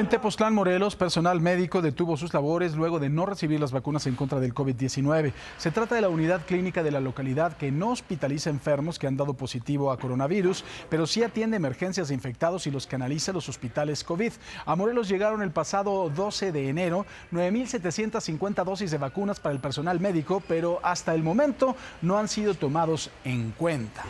en Tepoztlán, Morelos, personal médico detuvo sus labores luego de no recibir las vacunas en contra del COVID-19. Se trata de la unidad clínica de la localidad que no hospitaliza enfermos que han dado positivo a coronavirus, pero sí atiende emergencias de infectados y los canaliza a los hospitales COVID. A Morelos llegaron el pasado 12 de enero 9.750 dosis de vacunas para el personal médico, pero hasta el momento no han sido tomados en cuenta.